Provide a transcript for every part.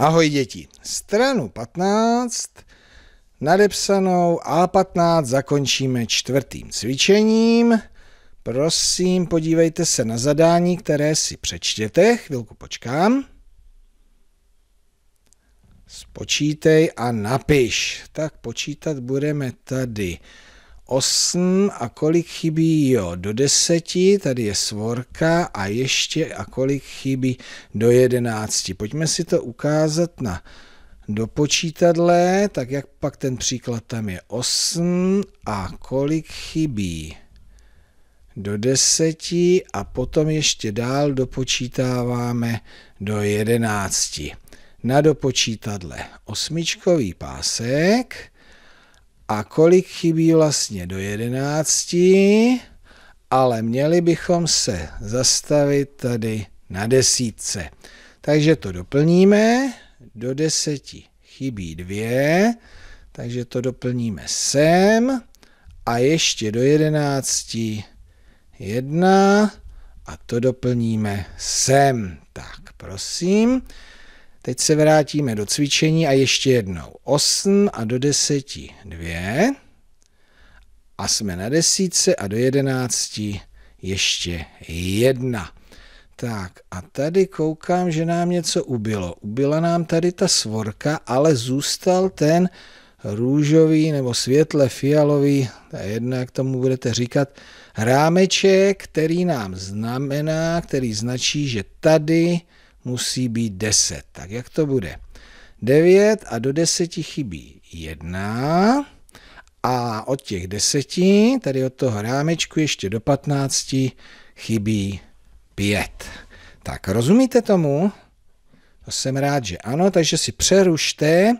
Ahoj děti. Stranu 15 nadepsanou A15 zakončíme čtvrtým cvičením. Prosím, podívejte se na zadání, které si přečtěte. Chvilku počkám. Spočítej a napiš. Tak počítat budeme tady. 8 a kolik chybí, jo, do 10, tady je svorka a ještě a kolik chybí do 11. Pojďme si to ukázat na do počítadle, tak jak pak ten příklad tam je 8 a kolik chybí do 10 a potom ještě dál dopočítáváme do 11. Na dopočítadle osmičkový pásek, a kolik chybí vlastně do jedenácti, ale měli bychom se zastavit tady na desítce. Takže to doplníme, do deseti chybí dvě, takže to doplníme sem a ještě do jedenácti jedna a to doplníme sem. Tak prosím. Teď se vrátíme do cvičení a ještě jednou. 8 a do 10 2. A jsme na desíce a do 11 ještě jedna. Tak a tady koukám, že nám něco ubilo. Ubila nám tady ta svorka, ale zůstal ten růžový nebo světle fialový, to je jedno, jak tomu budete říkat, rámeček, který nám znamená, který značí, že tady musí být 10. Tak jak to bude? 9 a do 10 chybí 1. A od těch 10, tady od toho rámečku ještě do 15, chybí 5. Tak rozumíte tomu? To jsem rád, že ano, takže si přerušte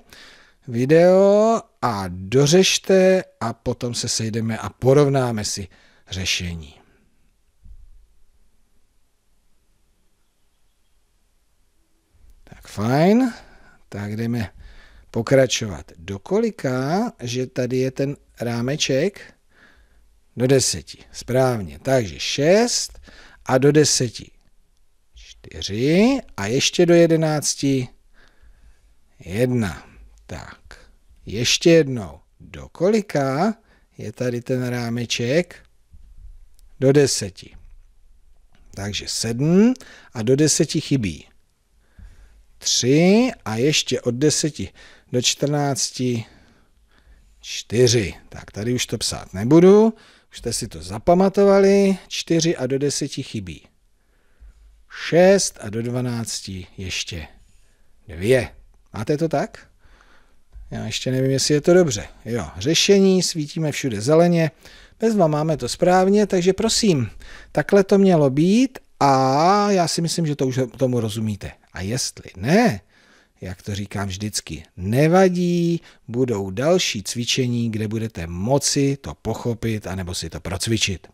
video a dořešte a potom se sejdeme a porovnáme si řešení. Fajn, tak jdeme pokračovat. Do kolika, že tady je ten rámeček? Do deseti, správně. Takže šest a do deseti. Čtyři a ještě do jedenácti jedna. Tak, ještě jednou. Do kolika je tady ten rámeček? Do deseti. Takže sedm a do deseti chybí. 3 a ještě od 10 do 14 4. Tak tady už to psát nebudu, už jste si to zapamatovali. 4 a do 10 chybí 6 a do 12 ještě 2. Máte to tak? Já ještě nevím, jestli je to dobře. Jo, řešení, svítíme všude zeleně. Bezva máme to správně, takže prosím, takhle to mělo být a já si myslím, že to už tomu rozumíte. A jestli ne, jak to říkám vždycky, nevadí, budou další cvičení, kde budete moci to pochopit anebo si to procvičit.